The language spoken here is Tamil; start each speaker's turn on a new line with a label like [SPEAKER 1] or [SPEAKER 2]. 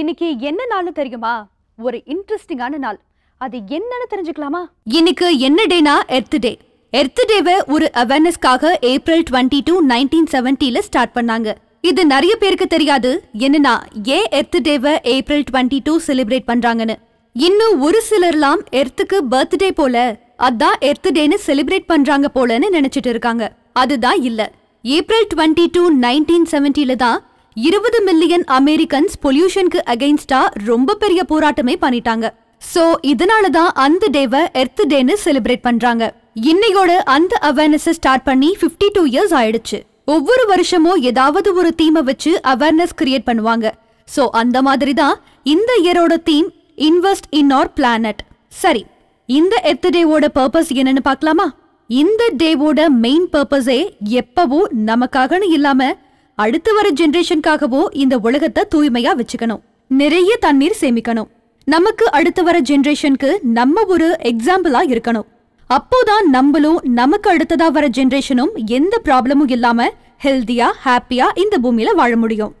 [SPEAKER 1] இன்னைக்கு என்ன நாள்னு தெரியுமா ஒரு இன்ட்ரெஸ்டிங்கான நாள் அது என்னன்னு தெரிஞ்சுக்கலாமா இன்னைக்கு என்ன டேனா எர்த் டே எர்த் டேவை ஒரு அவேர்னஸ்க்காக ஏப்ரல் டுவெண்ட்டி டூ நைன்டீன் செவன்டில ஸ்டார்ட் பண்ணாங்க இது நிறைய பேருக்கு தெரியாது என்னன்னா ஏன் எர்த் டேவை ஏப்ரல் டுவெண்ட்டி டூ செலிப்ரேட் பண்றாங்கன்னு இன்னும் ஒரு சிலர்லாம் எர்த்துக்கு பர்த்டே போல அதான் எர்த் டேன்னு செலிப்ரேட் பண்றாங்க போலன்னு நினைச்சிட்டு இருக்காங்க அதுதான் இல்ல ஏப்ரல் டுவெண்ட்டி டூ நைன்டீன் செவன்டில தான் இருபது மில்லியன் அமெரிக்கன்ஸ் பொல்யூஷனுக்கு அகைன்ஸ்டா ரொம்ப பெரிய போராட்டமே பண்ணிட்டாங்க சோ இதனால தான் அந்த டேவை எர்த் டேன்னு செலிப்ரேட் பண்றாங்க இன்னையோட அந்த அவேர்னஸ் ஸ்டார்ட் பண்ணி ஃபிஃப்டி டூ இயர்ஸ் ஆயிடுச்சு ஒவ்வொரு வருஷமும் ஏதாவது ஒரு தீமை வச்சு அவேர்னஸ் கிரியேட் பண்ணுவாங்க சோ அந்த மாதிரி தான் இந்த இயரோட theme invest in our planet சரி இந்த எர்த் டேவோட பர்பஸ் என்னன்னு பார்க்கலாமா இந்த டேவோட மெயின் பர்பஸே எப்பவும் நமக்காகனு இல்லாம அடுத்து வர ஜென்ரேஷனுக்காகவோ இந்த உலகத்தை தூய்மையா வச்சுக்கணும் நிறைய தண்ணீர் சேமிக்கணும் நமக்கு அடுத்து வர ஜென்ரேஷனுக்கு நம்ம ஒரு எக்ஸாம்பிளா இருக்கணும் அப்போதான் நம்மளும் நமக்கு அடுத்ததா வர ஜென்ரேஷனும் எந்த ப்ராப்ளமும் இல்லாம ஹெல்தியா ஹாப்பியா இந்த பூமியில வாழ முடியும்